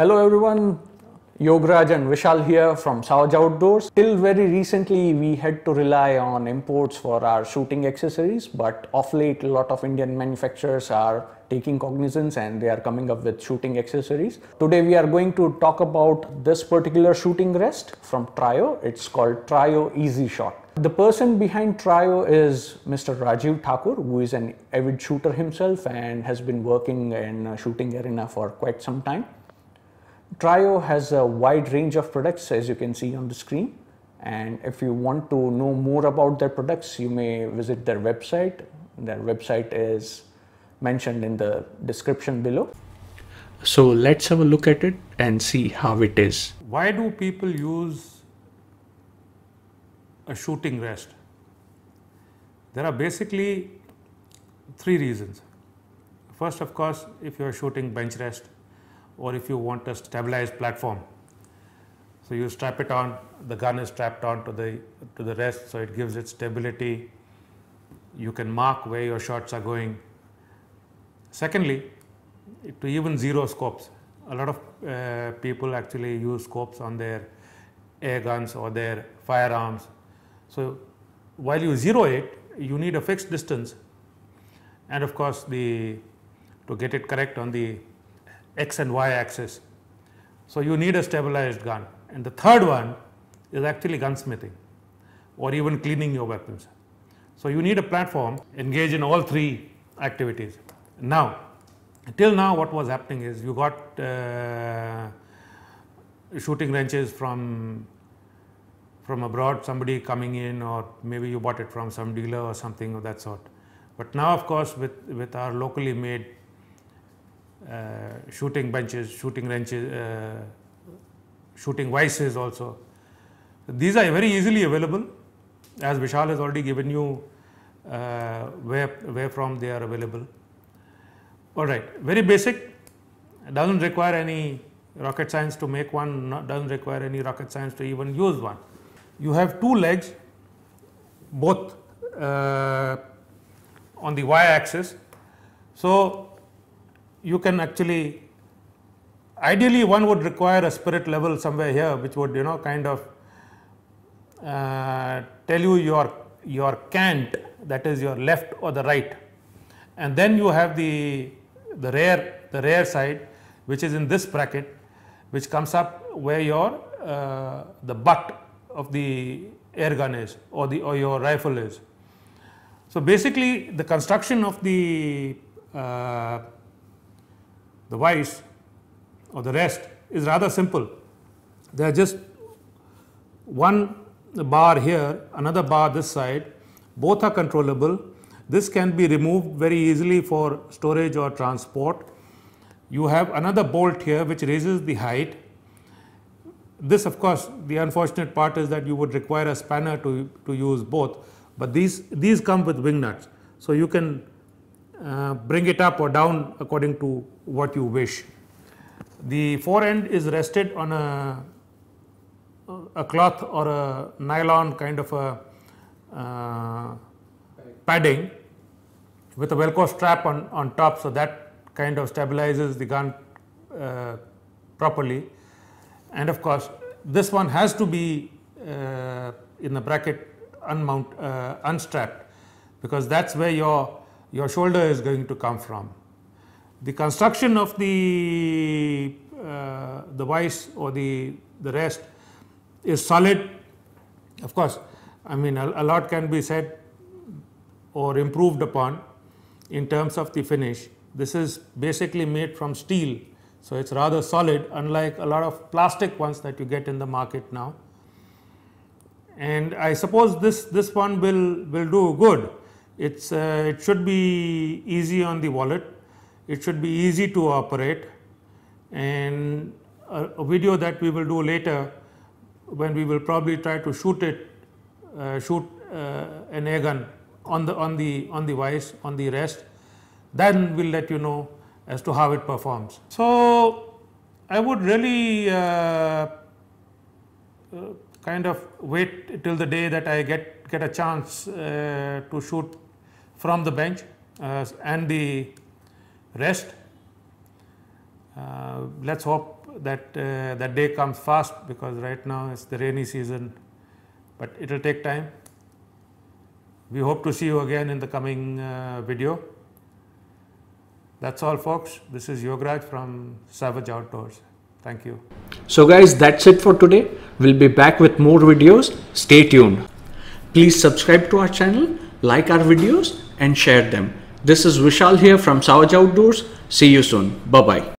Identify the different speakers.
Speaker 1: Hello everyone, Yograj and Vishal here from Savage Outdoors. Till very recently we had to rely on imports for our shooting accessories but of late a lot of Indian manufacturers are taking cognizance and they are coming up with shooting accessories. Today we are going to talk about this particular shooting rest from Trio. It's called Trio Easy Shot. The person behind Trio is Mr. Rajiv Thakur, who is an avid shooter himself and has been working in shooting arena for quite some time. Trio has a wide range of products as you can see on the screen. And if you want to know more about their products, you may visit their website. Their website is mentioned in the description below. So let's have a look at it and see how it is.
Speaker 2: Why do people use a shooting rest? There are basically three reasons. First, of course, if you are shooting bench rest, or if you want a stabilized platform. So you strap it on, the gun is strapped on to the, to the rest so it gives it stability. You can mark where your shots are going. Secondly, to even zero scopes. A lot of uh, people actually use scopes on their air guns or their firearms. So while you zero it, you need a fixed distance and of course the to get it correct on the x and y axis. So, you need a stabilized gun and the third one is actually gunsmithing or even cleaning your weapons. So, you need a platform engage in all three activities. Now, till now what was happening is you got uh, shooting ranges from from abroad somebody coming in or maybe you bought it from some dealer or something of that sort. But now of course with, with our locally made uh, shooting benches, shooting wrenches, uh, shooting vices also. These are very easily available as Vishal has already given you uh, where, where from they are available. All right, very basic, doesn't require any rocket science to make one, doesn't require any rocket science to even use one. You have two legs, both uh, on the y axis. So, you can actually ideally one would require a spirit level somewhere here which would you know kind of uh, tell you your your cant that is your left or the right and then you have the the rare the rare side which is in this bracket which comes up where your uh, the butt of the air gun is or the or your rifle is so basically the construction of the uh, the vice or the rest is rather simple. They are just one bar here, another bar this side, both are controllable. This can be removed very easily for storage or transport. You have another bolt here which raises the height. This of course, the unfortunate part is that you would require a spanner to, to use both, but these, these come with wing nuts. So you can uh, bring it up or down according to what you wish. The end is rested on a, a cloth or a nylon kind of a uh, padding with a velcro strap on, on top. So, that kind of stabilizes the gun uh, properly and of course, this one has to be uh, in the bracket unmount, uh, unstrapped because that is where your your shoulder is going to come from. The construction of the, uh, the vice or the, the rest is solid. Of course, I mean a, a lot can be said or improved upon in terms of the finish. This is basically made from steel, so it's rather solid unlike a lot of plastic ones that you get in the market now. And I suppose this, this one will, will do good it's, uh, it should be easy on the wallet. It should be easy to operate. And a, a video that we will do later when we will probably try to shoot it, uh, shoot uh, an air gun on the, on the, on the vice, on the rest, then we'll let you know as to how it performs. So I would really uh, uh kind of wait till the day that I get, get a chance uh, to shoot from the bench uh, and the rest. Uh, let's hope that uh, that day comes fast because right now it's the rainy season, but it will take time. We hope to see you again in the coming uh, video. That's all folks. This is Yograj from Savage Outdoors. Thank you.
Speaker 1: So guys, that's it for today. We'll be back with more videos. Stay tuned. Please subscribe to our channel, like our videos
Speaker 2: and share them. This is Vishal here from Savage Outdoors. See you soon. Bye bye.